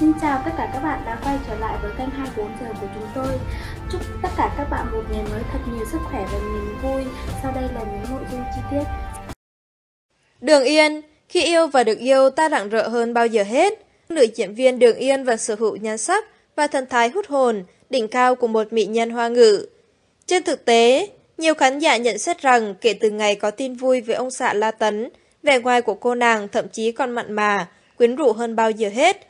Xin chào tất cả các bạn đã quay trở lại với kênh 24 giờ của chúng tôi. Chúc tất cả các bạn một ngày mới thật nhiều sức khỏe và niềm vui. Sau đây là những nội dung chi tiết. Đường Yên, khi yêu và được yêu ta rạng rỡ hơn bao giờ hết. Nữ diễn viên Đường Yên và sở hữu nhan sắc và thần thái hút hồn, đỉnh cao của một mỹ nhân hoa ngữ. Trên thực tế, nhiều khán giả nhận xét rằng kể từ ngày có tin vui với ông xã La Tấn, vẻ ngoài của cô nàng thậm chí còn mặn mà, quyến rũ hơn bao giờ hết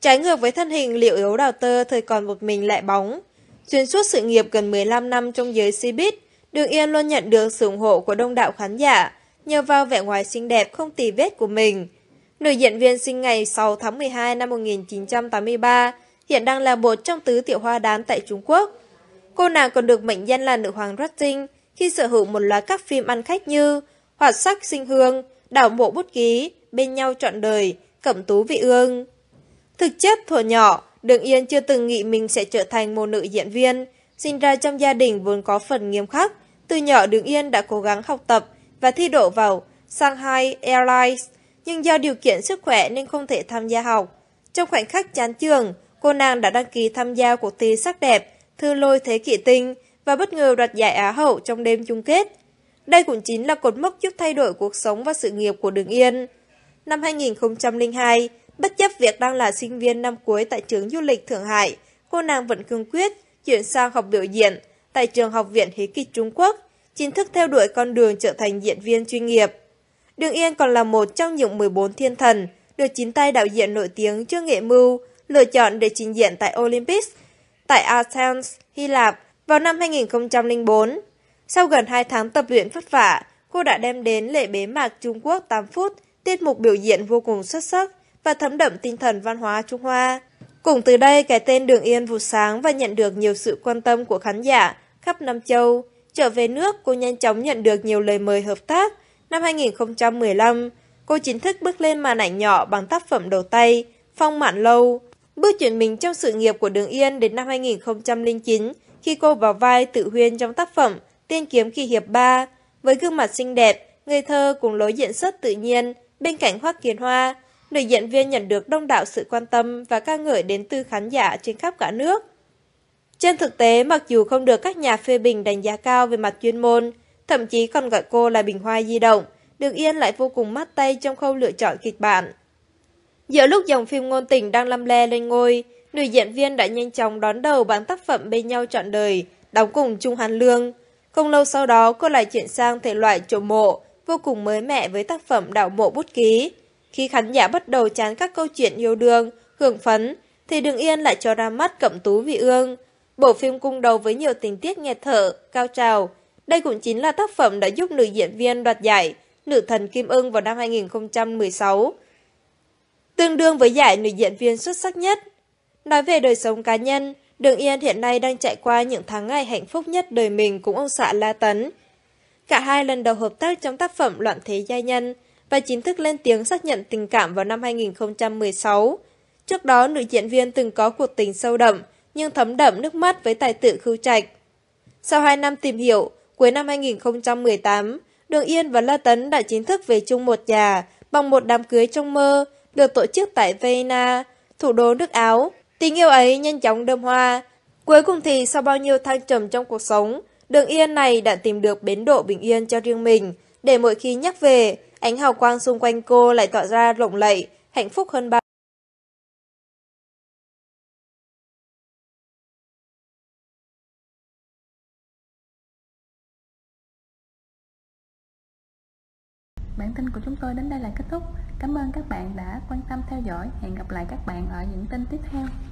Trái ngược với thân hình liệu yếu đào tơ thời còn một mình lại bóng. Xuyên suốt sự nghiệp gần 15 năm trong giới showbiz, Đường Yên luôn nhận được sự ủng hộ của đông đảo khán giả, nhờ vào vẻ ngoài xinh đẹp không tì vết của mình. Nữ diễn viên sinh ngày 6 tháng 12 năm 1983, hiện đang là một trong tứ tiểu hoa đán tại Trung Quốc. Cô nàng còn được mệnh danh là nữ hoàng Ratting khi sở hữu một loạt các phim ăn khách như Hoạt sắc sinh hương, Đảo mộ bút ký, Bên nhau trọn đời, Cẩm tú vị ương. Thực chất thuở nhỏ, Đường Yên chưa từng nghĩ mình sẽ trở thành một nữ diễn viên. Sinh ra trong gia đình vốn có phần nghiêm khắc, từ nhỏ Đường Yên đã cố gắng học tập và thi đậu vào Shanghai Airlines, nhưng do điều kiện sức khỏe nên không thể tham gia học. Trong khoảnh khắc chán trường, cô nàng đã đăng ký tham gia cuộc thi sắc đẹp Thư lôi thế kỷ tinh và bất ngờ đoạt giải Á hậu trong đêm chung kết. Đây cũng chính là cột mốc giúp thay đổi cuộc sống và sự nghiệp của Đường Yên. Năm 2002, Bất chấp việc đang là sinh viên năm cuối tại trường du lịch Thượng Hải, cô nàng vẫn cương quyết chuyển sang học biểu diễn tại trường học viện hí kịch Trung Quốc, chính thức theo đuổi con đường trở thành diễn viên chuyên nghiệp. Đường Yên còn là một trong những 14 thiên thần được chính tay đạo diễn nổi tiếng Trương Nghệ Mưu lựa chọn để trình diễn tại Olympics tại Athens, Hy Lạp vào năm 2004. Sau gần 2 tháng tập luyện vất vả, cô đã đem đến lễ bế mạc Trung Quốc 8 phút tiết mục biểu diễn vô cùng xuất sắc và thấm đậm tinh thần văn hóa Trung Hoa. Cùng từ đây, cái tên Đường Yên vụt sáng và nhận được nhiều sự quan tâm của khán giả khắp Nam Châu. Trở về nước, cô nhanh chóng nhận được nhiều lời mời hợp tác. Năm 2015, cô chính thức bước lên màn ảnh nhỏ bằng tác phẩm đầu tay Phong Mạn Lâu. Bước chuyển mình trong sự nghiệp của Đường Yên đến năm 2009 khi cô vào vai tự huyên trong tác phẩm Tiên kiếm kỳ hiệp 3 với gương mặt xinh đẹp, người thơ cùng lối diện xuất tự nhiên bên cạnh Hoắc Kiến Hoa Nữ diễn viên nhận được đông đảo sự quan tâm và ca ngợi đến từ khán giả trên khắp cả nước. Trên thực tế, mặc dù không được các nhà phê bình đánh giá cao về mặt chuyên môn, thậm chí còn gọi cô là bình hoa di động, Đường Yên lại vô cùng mắt tay trong khâu lựa chọn kịch bản. Giữa lúc dòng phim ngôn tình đang lăm le lên ngôi, nữ diễn viên đã nhanh chóng đón đầu bán tác phẩm bên nhau trọn đời, đóng cùng Trung Hàn Lương. Không lâu sau đó, cô lại chuyển sang thể loại trộm mộ, vô cùng mới mẻ với tác phẩm Đạo mộ bút ký, khi khán giả bắt đầu chán các câu chuyện yêu đương, hưởng phấn, thì Đường Yên lại cho ra mắt Cẩm Tú Vị Ương. Bộ phim cung đầu với nhiều tình tiết nghẹt thở, cao trào. Đây cũng chính là tác phẩm đã giúp nữ diễn viên đoạt giải Nữ thần Kim Ưng vào năm 2016, tương đương với giải nữ diễn viên xuất sắc nhất. Nói về đời sống cá nhân, Đường Yên hiện nay đang trải qua những tháng ngày hạnh phúc nhất đời mình cùng ông xã La Tấn. Cả hai lần đầu hợp tác trong tác phẩm Loạn Thế Gia Nhân – và chính thức lên tiếng xác nhận tình cảm vào năm 2016. Trước đó, nữ diễn viên từng có cuộc tình sâu đậm, nhưng thấm đậm nước mắt với tài tử Khưu Trạch. Sau 2 năm tìm hiểu, cuối năm 2018, Đường Yên và La Tấn đã chính thức về chung một nhà bằng một đám cưới trong mơ được tổ chức tại Vienna, thủ đô nước Áo. Tình yêu ấy nhanh chóng đơm hoa. Cuối cùng thì sau bao nhiêu thăng trầm trong cuộc sống, Đường Yên này đã tìm được bến độ bình yên cho riêng mình để mỗi khi nhắc về, Ánh hào quang xung quanh cô lại tỏ ra lộng lẫy, hạnh phúc hơn bao Bản tin của chúng tôi đến đây là kết thúc. Cảm ơn các bạn đã quan tâm theo dõi. Hẹn gặp lại các bạn ở những tin tiếp theo.